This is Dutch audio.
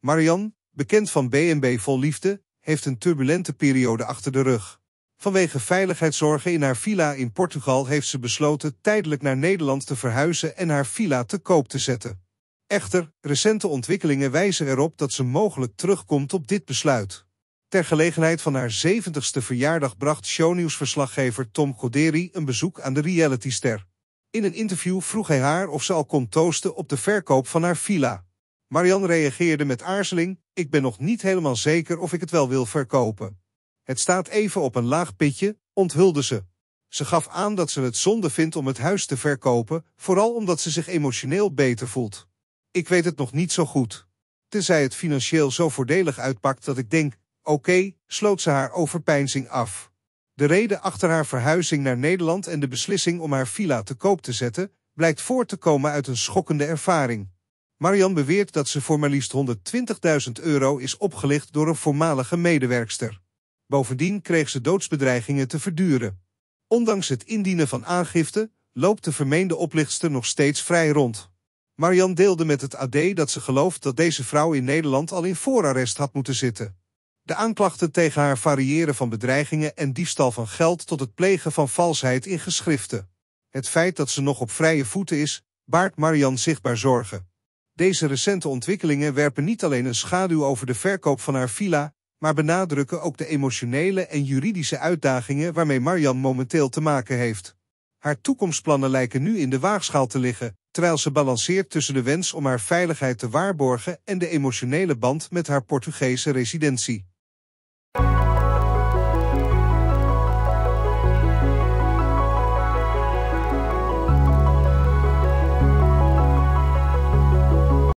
Marian, bekend van BNB Vol Liefde, heeft een turbulente periode achter de rug. Vanwege veiligheidszorgen in haar villa in Portugal heeft ze besloten tijdelijk naar Nederland te verhuizen en haar villa te koop te zetten. Echter, recente ontwikkelingen wijzen erop dat ze mogelijk terugkomt op dit besluit. Ter gelegenheid van haar 70ste verjaardag bracht shownieuwsverslaggever Tom Goderi een bezoek aan de realityster. In een interview vroeg hij haar of ze al kon toosten op de verkoop van haar villa. Marian reageerde met aarzeling, ik ben nog niet helemaal zeker of ik het wel wil verkopen. Het staat even op een laag pitje, onthulde ze. Ze gaf aan dat ze het zonde vindt om het huis te verkopen, vooral omdat ze zich emotioneel beter voelt. Ik weet het nog niet zo goed. Tenzij het financieel zo voordelig uitpakt dat ik denk, oké, sloot ze haar overpeinzing af. De reden achter haar verhuizing naar Nederland en de beslissing om haar villa te koop te zetten, blijkt voort te komen uit een schokkende ervaring. Marian beweert dat ze voor maar liefst 120.000 euro is opgelicht door een voormalige medewerkster. Bovendien kreeg ze doodsbedreigingen te verduren. Ondanks het indienen van aangifte loopt de vermeende oplichtster nog steeds vrij rond. Marian deelde met het AD dat ze gelooft dat deze vrouw in Nederland al in voorarrest had moeten zitten. De aanklachten tegen haar variëren van bedreigingen en diefstal van geld tot het plegen van valsheid in geschriften. Het feit dat ze nog op vrije voeten is, baart Marian zichtbaar zorgen. Deze recente ontwikkelingen werpen niet alleen een schaduw over de verkoop van haar villa, maar benadrukken ook de emotionele en juridische uitdagingen waarmee Marian momenteel te maken heeft. Haar toekomstplannen lijken nu in de waagschaal te liggen, terwijl ze balanceert tussen de wens om haar veiligheid te waarborgen en de emotionele band met haar Portugese residentie.